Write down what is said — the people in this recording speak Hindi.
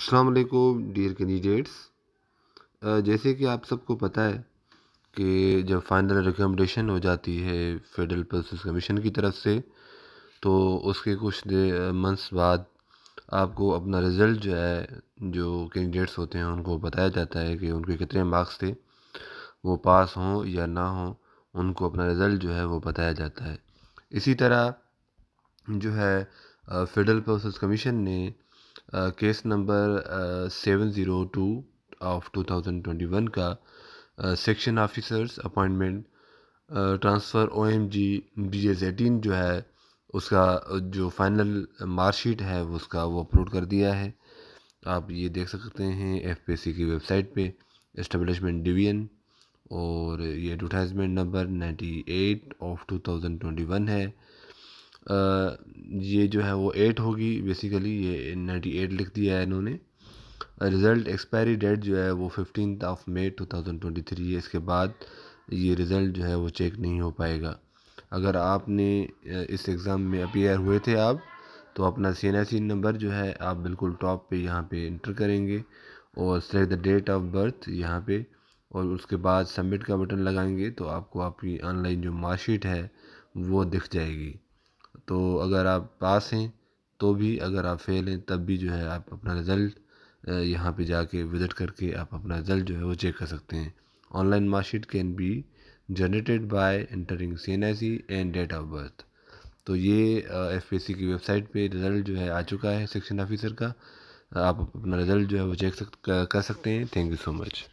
वालेकुम डियर कैंडिडेट्स जैसे कि आप सबको पता है कि जब फाइनल रिकमेंडेशन हो जाती है फेडरल प्रोसेस कमीशन की तरफ से तो उसके कुछ मंथ्स बाद आपको अपना रिज़ल्ट जो है जो कैंडिडेट्स होते हैं उनको बताया जाता है कि उनके कितने मार्क्स थे वो पास हों या ना हों उनको अपना रिज़ल्ट जो है वो बताया जाता है इसी तरह जो है फेडरल प्रोसेस कमीशन ने case number seven zero two of two thousand twenty one का section officers appointment transfer O M G B S eighteen जो है उसका जो फाइनल मार्कशीट है उसका वो अपलोड कर दिया है आप ये देख सकते हैं एफ पी सी की वेबसाइट पे इस्टबलिशमेंट डिवीजन और ये advertisement number ninety eight of two thousand twenty one है ये जो है वो एट होगी बेसिकली ये नाइन्टी एट लिख दिया है इन्होंने रिज़ल्ट एक्सपायरी डेट जो है वो fifteen of May two thousand twenty three है इसके बाद ये रिज़ल्ट जो है वो चेक नहीं हो पाएगा अगर आपने इस एग्ज़ाम में अपीयर हुए थे आप तो अपना सी नंबर e जो है आप बिल्कुल टॉप पे यहाँ पे इंटर करेंगे और select the date of birth यहाँ पे और उसके बाद सबमिट का बटन लगाएंगे तो आपको आपकी ऑनलाइन जो मार्कशीट है वो दिख जाएगी तो अगर आप पास हैं तो भी अगर आप फेल हैं तब भी जो है आप अपना रिज़ल्ट यहाँ पे जाके विज़िट करके आप अपना रिज़ल्ट जो है वो चेक कर सकते हैं online marksheet can be generated by entering C N I C and date of birth तो ये एफ पी सी की वेबसाइट पे रिज़ल्ट जो है आ चुका है सेक्शन ऑफिसर का आप अपना रिज़ल्ट जो है वो चेक कर सकते हैं थैंक यू सो मच